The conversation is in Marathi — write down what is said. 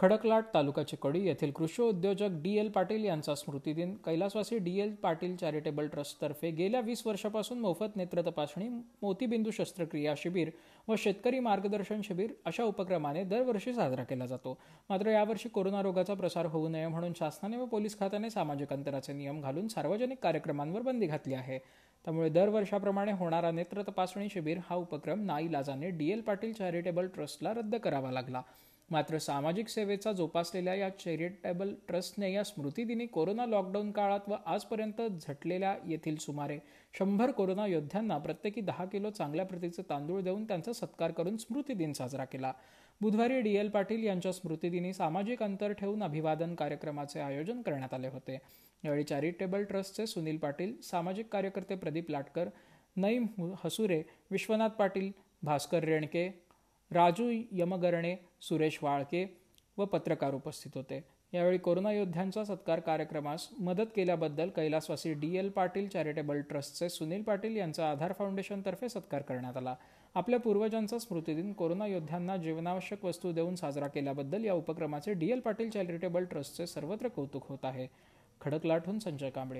खडकलाट तालुकाचे कडी येथील कृषी उद्योजक डी एल पाटील यांचा दिन कैलासवासी डी एल पाटील चॅरिटेबल ट्रस्टतर्फे गेल्या वीस वर्षापासून मोफत नेत्र तपासणी मोतीबिंदू शस्त्रक्रिया शिबिर व शेतकरी मार्गदर्शन शिबिर अशा उपक्रमाने दरवर्षी साजरा केला जातो मात्र यावर्षी कोरोना रोगाचा प्रसार होऊ नये म्हणून शासनाने व पोलीस खात्याने सामाजिक अंतराचे नियम घालून सार्वजनिक कार्यक्रमांवर बंदी घातली आहे त्यामुळे दरवर्षाप्रमाणे होणारा नेत्र तपासणी शिबिर हा उपक्रम नाईलाजाने डी एल पाटील चॅरिटेबल ट्रस्टला रद्द करावा लागला मात्र सामाजिक सेवेचा जोपासलेल्या या चॅरिटेबल ट्रस्टने या स्मृतिदिनी कोरोना लॉकडाऊन काळात व आजपर्यंत झटलेल्या येथील सुमारे शंभर कोरोना योद्ध्यांना प्रत्येकी दहा किलो चांगल्या प्रतीचे तांदूळ देऊन त्यांचा सत्कार करून स्मृतिदिन साजरा केला बुधवारी डी एल पाटील यांच्या स्मृतिदिनी सामाजिक अंतर ठेवून अभिवादन कार्यक्रमाचे आयोजन करण्यात आले होते यावेळी चॅरिटेबल ट्रस्टचे सुनील पाटील सामाजिक कार्यकर्ते प्रदीप लाटकर नईम हसुरे विश्वनाथ पाटील भास्कर रेणके राजू यमगरणे सुरेश वाळके व पत्रकार उपस्थित होते यावेळी कोरोना योद्ध्यांचा सत्कार कार्यक्रमास मदत केल्याबद्दल कैलासवासी डी एल पाटील चॅरिटेबल ट्रस्टचे सुनील पाटील यांचा आधार फाउंडेशनतर्फे सत्कार करण्यात आला आपल्या पूर्वजांचा स्मृतिदिन कोरोना योद्ध्यांना जीवनावश्यक वस्तू देऊन साजरा केल्याबद्दल या उपक्रमाचे डी एल पाटील चॅरिटेबल ट्रस्टचे सर्वत्र कौतुक होत आहे खडकलाटहून संजय कांबळे